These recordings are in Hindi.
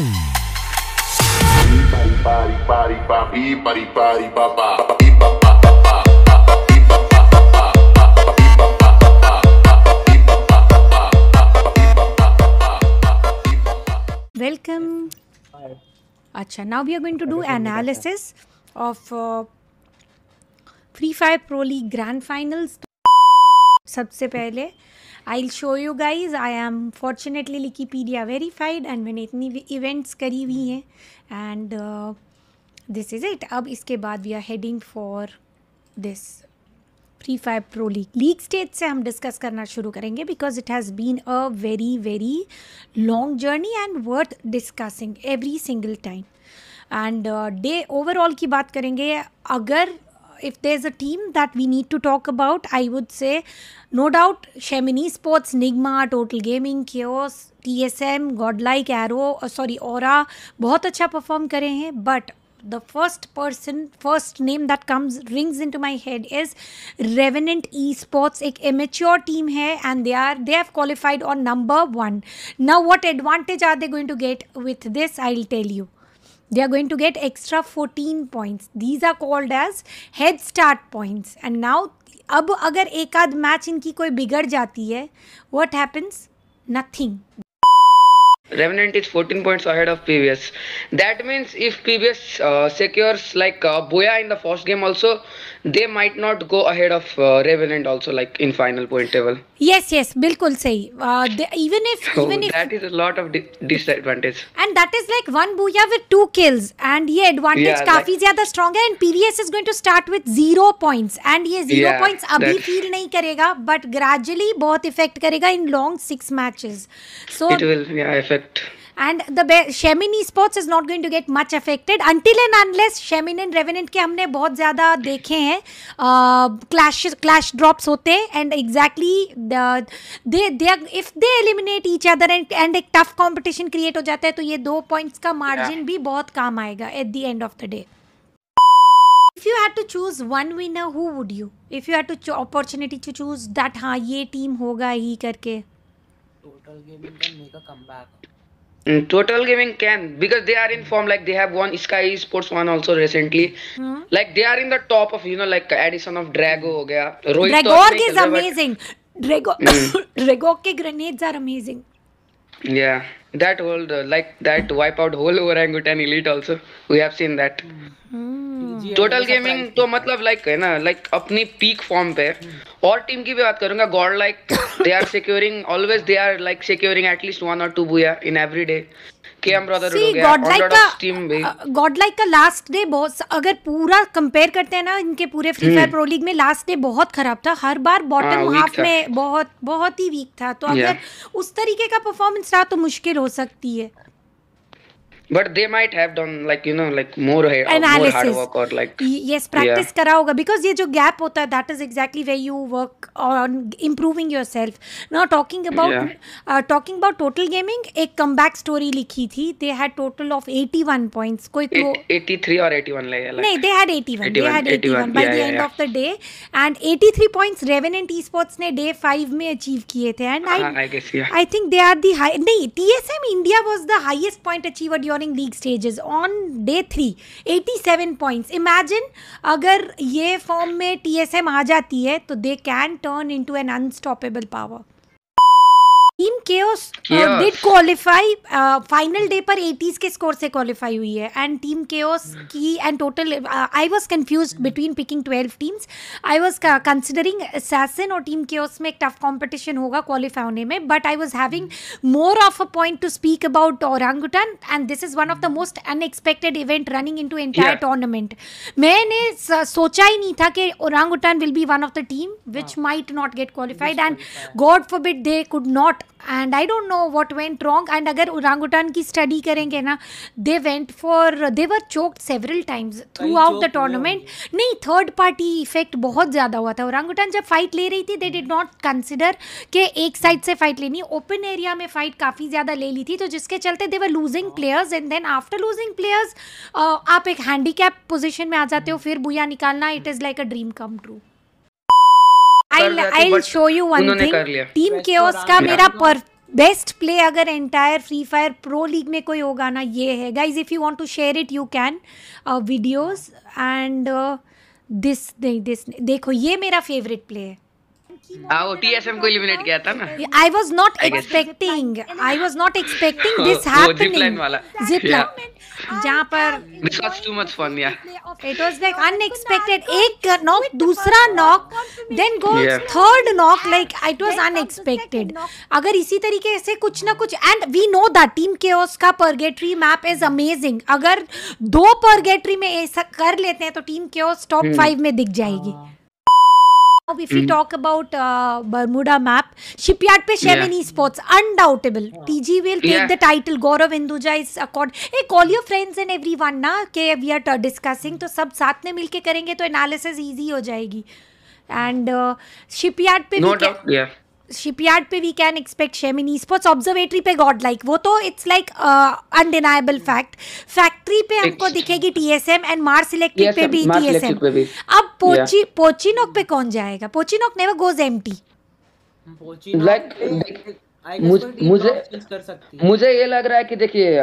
वेलकम अच्छा now we are going to do analysis of Free Fire pro league grand finals सबसे पहले will show you guys I am fortunately Liquipedia verified and मैंने इतनी इवेंट्स करी हुई हैं एंड दिस इज इट अब इसके बाद we are heading for this Free Fire pro league league stage से हम डिस्कस करना शुरू करेंगे because it has been a very very long journey and worth discussing every single time and day overall की बात करेंगे अगर if there's a team that we need to talk about, I would say no doubt Shemini Sports, Nigma, Total Gaming, Chaos, TSM, Godlike, Arrow, uh, sorry, Aura, बहुत अच्छा perform करे हैं but the first person first name that comes rings into my head is revenant esports एक immature team है and they are they have qualified on number 1 now what advantage are they going to get with this i'll tell you they are going to get extra 14 points these are called as head start points and now अब अगर एक आध मैच इनकी कोई बिगड़ जाती है what happens nothing Revenant is 14 points ahead of PBS. That means if PBS uh, secures like uh, Boya in the first game also, they might not go ahead of uh, Revenant also like in final point table. Yes, yes, bilkul sahi. Uh, even if so even if that is a lot of di- disadvantage. And that is like one Boya with two kills, and ye advantage yeah, काफी like, ज़्यादा strong है and PBS is going to start with zero points and ये zero yeah, points अभी feel नहीं करेगा but gradually बहुत effect करेगा in long six matches. So it will yeah effect. Correct. And the Shemin Esports is not going to get much affected until and unless Shemin and Revenant के हमने बहुत ज़्यादा देखे हैं क्लैश क्लैश ड्रॉप्स होते हैं and exactly they they if they eliminate each other and and एक टफ कंपटीशन क्रिएट हो जाता है तो ये दो पॉइंट्स का मार्जिन yeah. भी बहुत काम आएगा at the end of the day if you had to choose one winner who would you if you had to opportunity to choose that हाँ ये टीम होगा ही करके Total Gaming can because they are in form like they have one Sky Sports one also recently like they are in the top of you know like edition of Drago हो गया Rohit is amazing Drago Drago के ग्रेनेड्स आर अमेजिंग या that hold like that wipe out whole over Orangutan elite also we have seen that Total Gaming तो मतलब लाइक है ना लाइक अपनी पीक फॉर्म पे हम्म। और टीम की भी बात करूंगा God like they are securing always they are like securing at least one और two booyah in every day का लास्ट डे बहुत अगर पूरा कंपेयर करते हैं ना इनके पूरे फ्री फायर प्रो लीग में लास्ट डे बहुत खराब था हर बार बॉटम हाफ में बहुत बहुत ही वीक था तो अगर उस तरीके का परफॉर्मेंस रहा तो मुश्किल हो सकती है but they might have done like you know like more, uh, more hard work or like yes practice yeah. kara because ye jo gap hota that is exactly where you work on improving yourself now talking about yeah. uh, talking about total gaming a comeback story likhi thi they had total of 81 points koi to 83 or 81 like nahi they had 81, 81 they had 81, 81 by yeah, the end of the day and 83 points revenant esports ne day 5 mein achieve kiye the and i i guess yeah i think they are the high nahi tsm india was the highest point achiever during morning league stages on day three 87 points imagine अगर ये फॉर्म में टीएसएम आ जाती है तो they can turn into an unstoppable power team Chaos did qualify final day पर 80s के स्कोर से क्वालिफाई हुई है एंड टीम केओस की and Total I was confused between picking 12 teams I was considering Assassin और टीम केओस में एक टफ कंपटीशन होगा क्वालिफाई होने में but I was having more of a point to speak about Orangutan and this is one of the most unexpected event running into entire tournament मैंने सोचा ही नहीं था कि Orangutan will be one of the team which might not get qualified and God forbid they could not and I don't know what went wrong and अगर उरांगुटान की स्टडी करेंगे ना they went for they were choked several times throughout the tournament नहीं थर्ड पार्टी इफेक्ट बहुत ज़्यादा हुआ था उरांगुटान जब फाइट ले रही थी दे डिड नॉट कंसिडर के एक साइड से फाइट लेनी ओपन एरिया में फाइट काफ़ी ज़्यादा ले ली थी तो जिसके चलते they were losing players and then after losing players आप एक कैप पोजिशन में आ जाते हो हाँ। फिर बुया निकालना it is like a dream come true I show you one thing team Chaos का मेरा बेस्ट प्ले अगर entire Free Fire pro league में कोई होगा ना ये है guys if you want to share it you can videos and this this देखो ये मेरा फेवरेट प्ले है हाँ वो टीएसएम को इलिमिनेट किया था ना I was not expecting I was not expecting this happening zip line जहाँ पर this was too much fun या इट वाज लाइक अनएक्सपेक्टेड एक नॉक दूसरा knock then go third knock like it was unexpected अगर इसी तरीके से कुछ ना कुछ and we know the team Chaos का परगेट्री मैप इज अमेजिंग अगर दो परगेट्री में ऐसा कर लेते हैं तो टीम केओस टॉप फाइव में दिख जाएगी हाँ। If we mm. talk about uh, Bermuda map, shipyard pe Shemin yeah. Esports, undoubtable. TG will take yeah. the title. Gaurav Hinduja is accord. Hey, call your friends and everyone na के वी आर डिस्कसिंग तो सब साथ में मिलके करेंगे तो एनालिसिस इजी हो जाएगी एंड शिपयार्ड पे no भी doubt, yeah. शिपयार्ड पे वी कैन एक्सपेक्ट शेमिनी स्पोर्ट्स ऑब्जर्वेटरी पे गॉड लाइक वो तो it's like undeniable fact factory पे हमको दिखेगी टीएसएम एंड मार्स इलेक्ट्रिक पे भी टीएसएम अब पोची पोचिनोक पे कौन जाएगा Pochinok never goes empty like मुझे मुझे ये लग रहा है कि देखिए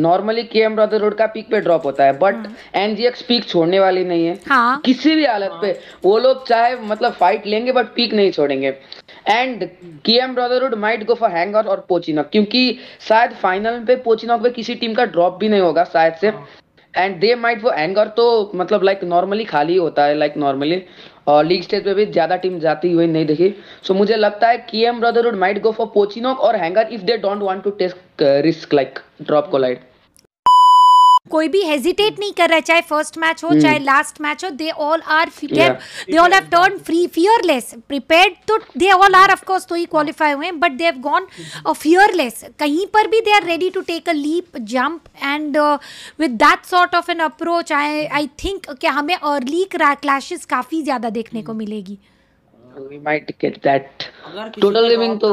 नॉर्मली के एम रोड का पीक पे ड्रॉप होता है बट एनजीएक्स पीक छोड़ने वाली नहीं है हाँ। किसी भी हालत हाँ। पे वो लोग चाहे मतलब फाइट लेंगे बट पीक नहीं छोड़ेंगे and K M Brotherhood might go for hangar और पोचिनक क्योंकि शायद फाइनल पे पोचिनक पे किसी टीम का ड्रॉप भी नहीं होगा शायद से हाँ। एंड दे माइट वो एंगर तो मतलब लाइक नॉर्मली खाली होता है लाइक नॉर्मली और लीग स्टेज पे भी ज़्यादा टीम जाती हुई नहीं देखी सो so, मुझे लगता है K M Brotherhood might go for Pochinok और hangar if they don't want to test risk like drop को लाइट कोई भी हेजिटेट hmm. नहीं कर रहा चाहे फर्स्ट मैच हो चाहे लास्ट hmm. मैच हो they all are they all have turn free fearless prepared तो they all are of course तो ही क्वालिफाई हुए but they have gone fearless कहीं पर भी they are ready to take a leap jump and with that sort of an approach I I think कि हमें अर्ली क्लैशेस काफी ज्यादा देखने को hmm. मिलेगी टोटल uh, गेमिंग तो,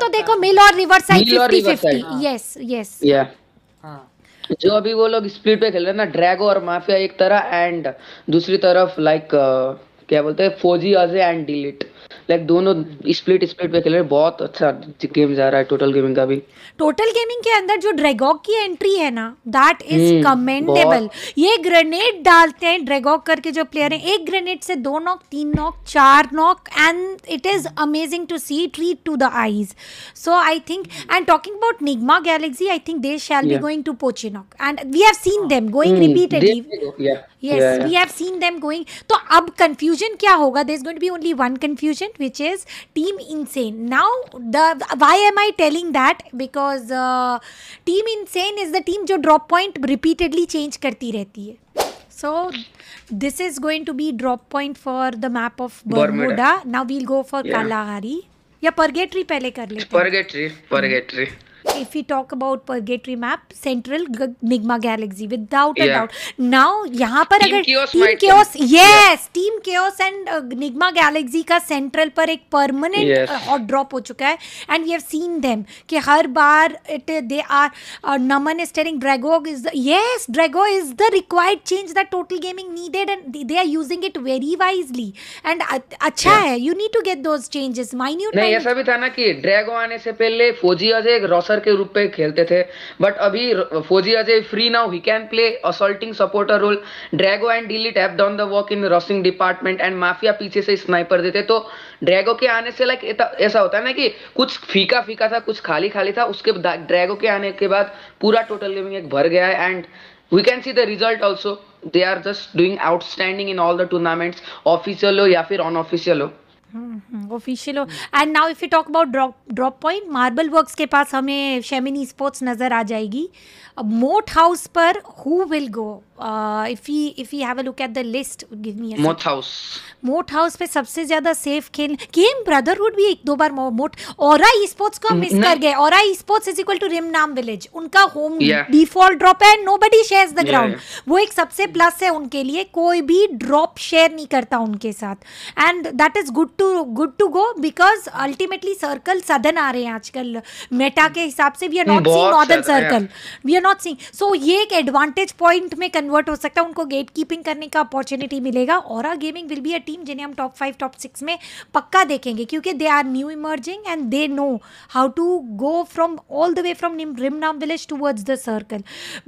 तो देखो मिल और रिवर्स I fifty fifty yes yes हाँ जो अभी वो लोग स्प्लिट पे खेल रहे हैं ना ड्रैगो और माफिया एक तरह एंड दूसरी तरफ लाइक uh, क्या बोलते हैं Fauji Ajay and delete like दोनों स्प्लिट स्प्लिट पे खेल रहे बहुत अच्छा गेम जा रहा है टोटल गेमिंग का भी टोटल गेमिंग के अंदर जो ड्रेगॉक की एंट्री है ना दैट इज कमेंडेबल ये ग्रेनेड डालते हैं ड्रेगॉक करके जो प्लेयर है एक ग्रेनेड से दो नॉक तीन नॉक चार knock and it is amazing to see treat to the eyes so I think and talking about Nigma Galaxy I think they shall be going to Pochinok and we have seen them going repeatedly team जो ड्रॉप पॉइंट रिपीटेडली चेंज करती रहती है So this is going to be drop point for the map of Bermuda. Bermuda. Now we'll go for yeah. Kalahari. या परगेट्री पहले कर लेते हैं परगेट्री परगेट्री if we talk about purgatory map central migma galaxy without yeah. a doubt now yahan par agar chaos team chaos yes yeah. team chaos and migma uh, galaxy ka central par ek permanent yes. uh, hot drop ho chuka hai and we have seen them ki har bar it they are uh, Naman is telling Drago is the, yes Drago is the required change that total gaming needed and they, are using it very wisely and uh, अच्छा yeah. hai you need to get those changes minute नहीं ऐसा भी था ना कि ड्रैगो आने से पहले फौजी एक रॉसर के के रूप पे खेलते थे बट अभी Fauji Ajay free now he can play assaulting supporter role Drago and delete tap down the walk in rushing department and mafia पीछे से स्नाइपर देते तो ड्रैगो के आने से लाइक ऐसा होता है ना कि कुछ फीका फीका था कुछ खाली खाली था उसके ड्रैगो के आने के बाद पूरा टोटल गेमिंग एक भर गया है and we can see the result also they are just doing outstanding in all the tournaments official हो या फिर अनऑफिशियल हो official and now if you talk about drop drop point Marble Works के पास हमें शेमिनी स्पोर्ट्स नज़र आ जाएगी मोट हाउस पर who will go if you if you have a look at the list give me Moat House मोट हाउस पे सबसे ज्यादा सेफ खेल गेम ब्रदरहुड भी एक दो बार मोट और ई स्पोर्ट्स को मिस कर गए और esports is equal to Rim Nam village उनका होम डिफॉल्ट ड्रॉप है नोबडी शेयर्स द ग्राउंड वो एक सबसे प्लस है उनके लिए कोई भी ड्रॉप शेयर नहीं करता उनके साथ and that is good to good to go because ultimately circle southern आ रहे हैं आजकल मेटा के हिसाब से we are not seeing northern circle we are not seeing so ये एक एडवांटेज पॉइंट में कन्वर्ट हो सकता है उनको गेट कीपिंग करने का अपॉर्चुनिटी मिलेगा और gaming will be a team जिन्हें हम टॉप फाइव टॉप सिक्स में पक्का देखेंगे क्योंकि they are new emerging and they know how to go from all the way from Rim Nam village towards the circle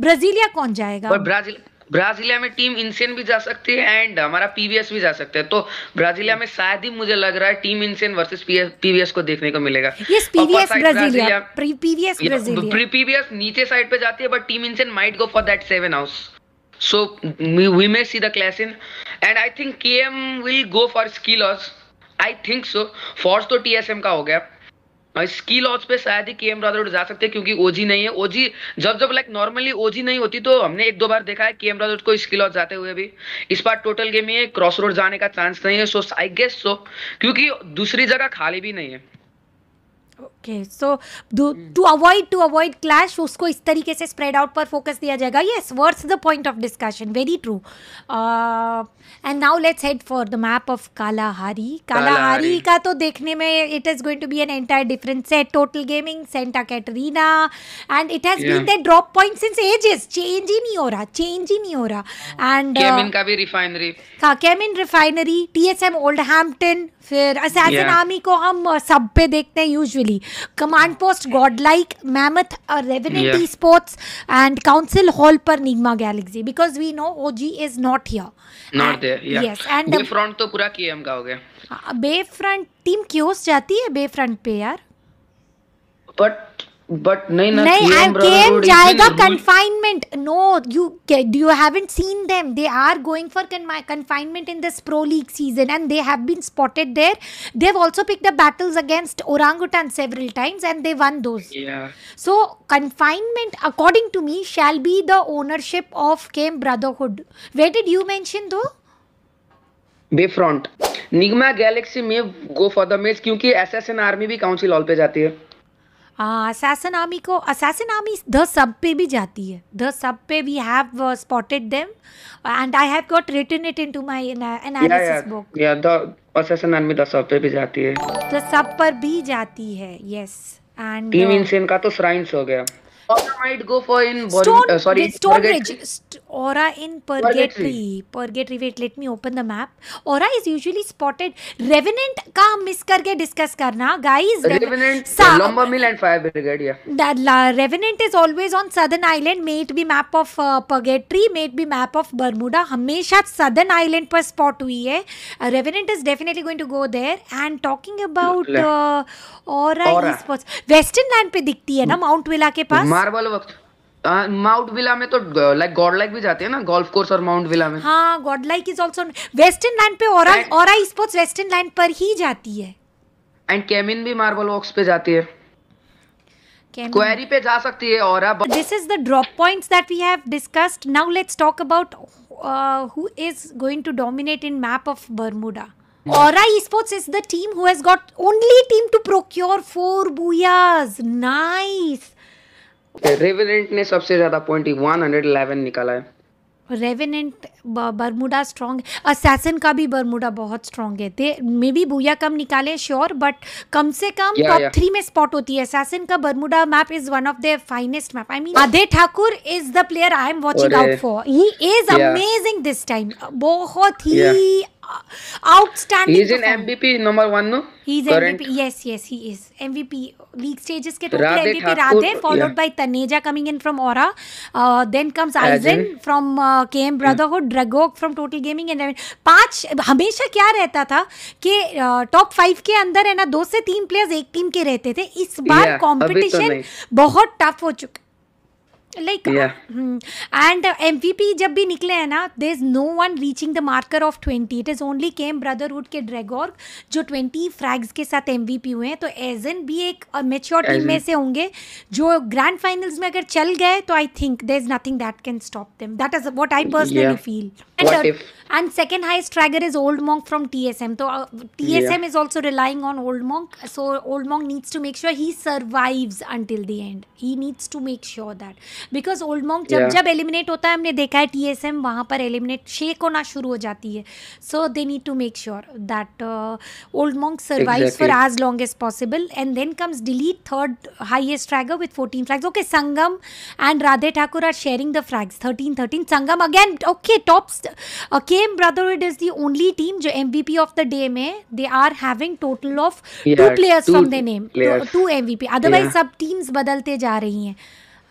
Brasilia कौन जाएगा ब्राजील ब्राजीलिया में टीम इंसेन भी जा सकती है एंड हमारा पीवीएस भी जा सकते हैं तो ब्राजीलिया में शायद ही मुझे लग रहा है टीम इंसेन वर्सेस पीवीएस को देखने को मिलेगा yes PVS Brasilia PVS Brasilia PVS नीचे साइड पे जाती है but team insane might go for that seven house So we may see the clash in, and I think KM will go for skill loss. I think so. Force to TSM ka ho gaya और स्की लॉस पे शायद ही केएम रादौड़ जा सकते हैं क्योंकि ओजी नहीं है ओजी जब जब लाइक नॉर्मली ओजी नहीं होती तो हमने एक दो बार देखा है केएम रादौड़ को स्किल ऑस जाते हुए भी इस बार टोटल गेम ही है क्रॉस रोड जाने का चांस नहीं है सो आई गेस सो क्योंकि दूसरी जगह खाली भी नहीं है okay so to avoid to avoid clash उसको इस तरीके से स्प्रेड आउट पर फोकस दिया जाएगा yes words the point of discussion very true and now let's head for the map of Kalahari Kalahari का तो देखने में it is going to be an entire different set total gaming Santa Catarina and it has been the drop point since ages change ही नहीं हो रहा चेंज ही नहीं हो रहा एंड केमिन का भी रिफाइनरी हाँ केमिन रिफाइनरी टीएसएम ओल्ड हैम्पटन फिर असैसिन आर्मी को हम सब पे देखते हैं usually command post Godlike mammoth Revenant esports and council hall पर Nigma Galaxy because we know O G is not here not yes and front तो पूरा किए हम बे फ्रंट टीम क्यों जाती है बे फ्रंट पे यार बट बट नहीं ना नहीं आई केम जाएगा Confinement no you do you haven't seen them they are going for Confinement in this pro league season and they have been spotted there they have also pick the battles against Orangutan several times and they won those so Confinement according to me shall be the ownership of Chem Brotherhood where did you mention though bayfront Nigma Galaxy में गो फॉर द मेज क्योंकि एसएसएन आर्मी भी काउंसिल हॉल पे जाती है असैसन आर्मी को असैसन आर्मी द सब पे भी जाती है द सब पे we have spotted them and I have got written it into my analysis book या the assassin army the sub पे भी जाती है द सब पर भी जाती है यस एंड टीम इंसेन का तो श्राइन्स हो गया might go for in Stone, uh, sorry, St- aura in purgatory. purgatory. Wait, let me open the map. Aura is usually spotted. Revenant हमेशा सदन आईलैंड पर स्पॉट हुई है Revenant is definitely going to go there and talking about और वेस्टर्न लैंड पे दिखती है ना माउंट विला के पास मार्बल वक्त माउंट विला में तो लाइक गॉड लाइक भी जाते हैं ना गोल्फ कोर्स और माउंट विला में हाँ Godlike is also western line पे और और स्पोर्ट्स वेस्टर्न लाइन पर ही जाती है एंड केमिन भी मार्बल वॉक्स पे जाती है क्वेरी पे जा सकती है और this is the drop points that we have discussed now let's talk about who is going to dominate in map of Bermuda Aura Esports is the team who has got only team to procure four booyahs. Nice. Revenant ने सबसे ज्यादा पॉइंट 111 निकाला है रेवेनेंट बरमुडा स्ट्रॉन्ग असैसन का भी बरमुडा बहुत स्ट्रॉन्ग है थे मे बी भूया कम निकाले श्योर बट कम से कम टॉप थ्री में स्पॉट होती है असैसन का Bermuda map is one of the finest map I mean Adhe Thakur is the player I am watching out for he is amazing this time बहुत ही outstanding. He's in MVP number 1 no? He's Current. MVP. Yes, yes, he is MVP. League stages ke total Radhe MVP rade followed yeah. by Taneja coming in from Aura. Uh, then comes Aizen from uh, KM Brotherhood, yeah. Dragok from Total Gaming and Eleven. पांच हमेशा क्या रहता था कि टॉप फाइव के अंदर है ना दो से तीन प्लेयर्स एक टीम के रहते थे इस बार competition yeah, bahut tough ho chuka like and M V P जब भी निकले हैं ना there is no one reaching the marker of twenty it is only Chem Brotherhood के ड्रेगोर्ग जो ट्वेंटी फ्रैग्स के साथ एम वी पी हुए हैं तो एज एन भी एक मेच्योर uh, टीम में से होंगे जो ग्रैंड फाइनल्स में अगर चल गए तो I think there is nothing that can stop them that is what I personally feel and second highest fragger is Old Monk from T S M तो T S M is also relying on Old Monk so Old Monk needs to make sure he survives until the end he needs to make sure that because Old Monk जब जब एलिमिनेट होता है हमने देखा है टी एस एम वहाँ पर एलिमिनेट शेक होना शुरू हो जाती है so they need to make sure that Old Monk survive for as long as possible and then comes Delete third highest fragger with fourteen frags okay Sangam and Radhe Thakur are sharing the frags thirteen thirteen Sangam again okay tops Chem Brotherhood is the only team जो M V P of the day में they are having total of two players from the name two M V P otherwise सब टीम्स बदलते जा रही हैं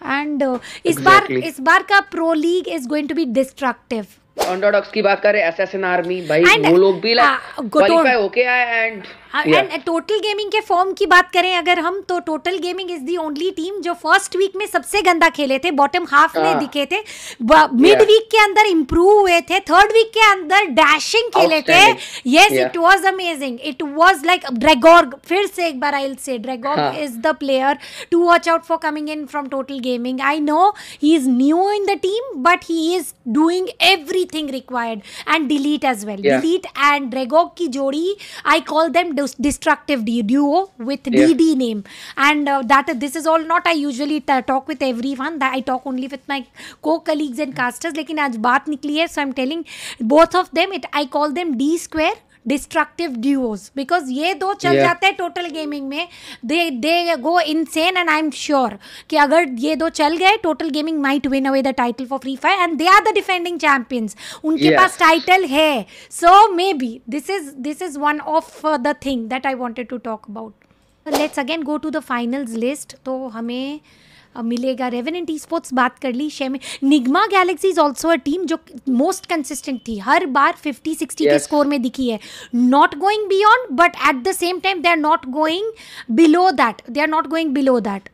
एंड इस बार इस बार का pro league is going to be destructive underdogs की बात करें एसएसएन आर्मी भाई वो लोग भी लाइक क्वालीफाई हाँ, होके आए एंड एंड टोटल गेमिंग के फॉर्म की बात करें अगर हम तो total gaming is the only team जो फर्स्ट वीक में सबसे गंदा खेले थे बॉटम हाफ में हाँ। दिखे थे मिड वीक के अंदर इंप्रूव हुए थे थर्ड वीक के अंदर डैशिंग खेले थे yes it was amazing it was like Dragorg फिर से एक बार I say Dragorg is the player to watch out for coming in from total gaming I know he is new in the team but he is doing everything required and Delete as well Delete and Dragorg की जोड़ी I call them destructive duo with yeah. DD name. And uh, that this is all not I usually talk with everyone. That I talk only with my co-colleagues and casters. Lekin aaj baat nikli so I'm telling both of them. It I call them D square destructive duos because ये दो चल yeah. जाते हैं टोटल गेमिंग में they they go insane and I am sure कि अगर ये दो चल गए total gaming might win away the title for Free Fire and they are the defending champions उनके yeah. पास टाइटल है so maybe this is this is one of the thing that I wanted to talk about let's again go to the finals list तो हमें अब मिलेगा रेवेनेंट ई स्पोर्ट्स बात कर ली शे में Nigma Galaxy is also a team जो मोस्ट कंसिस्टेंट थी हर बार फिफ्टी सिक्सटी yes. के स्कोर में दिखी है not going beyond but at the same time they are not going below that they are not going below that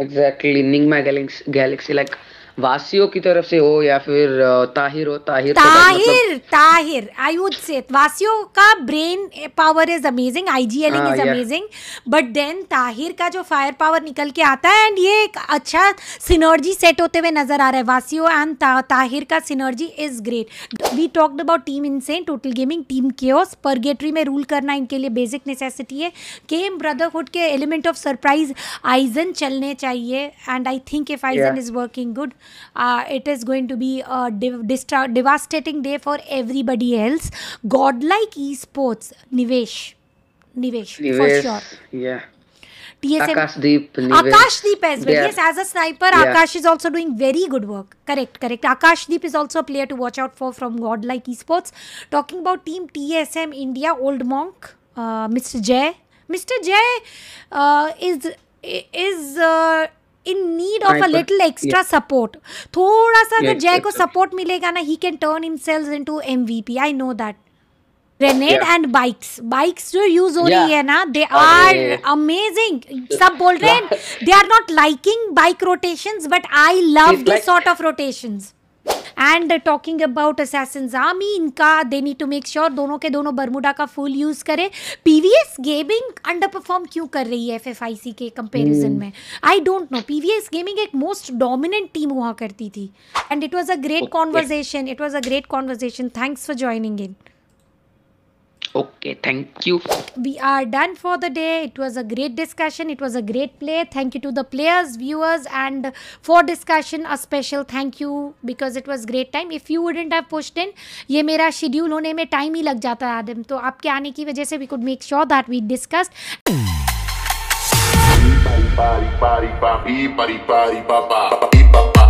exactly Nigma Galaxy like वासियों की तरफ से हो या फिर ताहिर हो ताहिर ताहिर मतलब... ताहिर आई वुड से वासियों का brain power is amazing IGLing is amazing but then Tahir का जो फायर पावर निकल के आता है एंड ये एक अच्छा सिनर्जी सेट होते हुए नजर आ रहा है वासियों एंड ता, ताहिर का synergy is great we talked about team insane total gaming team chaos Purgatory में रूल करना इनके लिए बेसिक नेसेसिटी है केम ब्रदरहुड के एलिमेंट ऑफ सरप्राइज आइजन चलने चाहिए and I think if Eizen is working good uh, it is going to be a distra- devastating day for everybody else. Godlike esports, Nivesh. Nivesh, Nivesh for sure. Yeah. TSM, Akashdeep, Nivesh. as well. Yeah. Yes, as a sniper, yeah. Akash is also doing very good work. Correct, correct. Deep is also a player to watch out for from Godlike Esports. Talking about team TSM India, Old Monk, uh, Mr. Jay. Mr. Jay uh, is is uh, in need of a little extra support थोड़ा सा अगर जय को सपोर्ट मिलेगा ना he can turn himself into M V P I know that grenade and bikes bikes जो यूज हो रही है ना दे आर अमेजिंग सब बोल रहे हैं they are not liking bike rotation but I love this sort of rotations and talking about assassin army इनका they need to make sure दोनों के दोनों बरमुडा का फुल यूज़ करें पीवीएस गेमिंग अंडर परफॉर्म क्यों कर रही है एफएफआईसी के कंपैरिजन hmm. में I don't know PVS gaming एक मोस्ट डोमिनेंट टीम हुआ करती थी and it was a great conversation it was a great conversation thanks for joining in okay thank you we are done for the day it was a great discussion it was a great play thank you to the players viewers and for discussion a special thank you because it was great time if you wouldn't have pushed in ये मेरा शेड्यूल होने में टाइम ही लग जाता है आदम तो आपके आने की वजह से we could make sure that we bari bari bari bari bari bari body, body, body, body, body, body.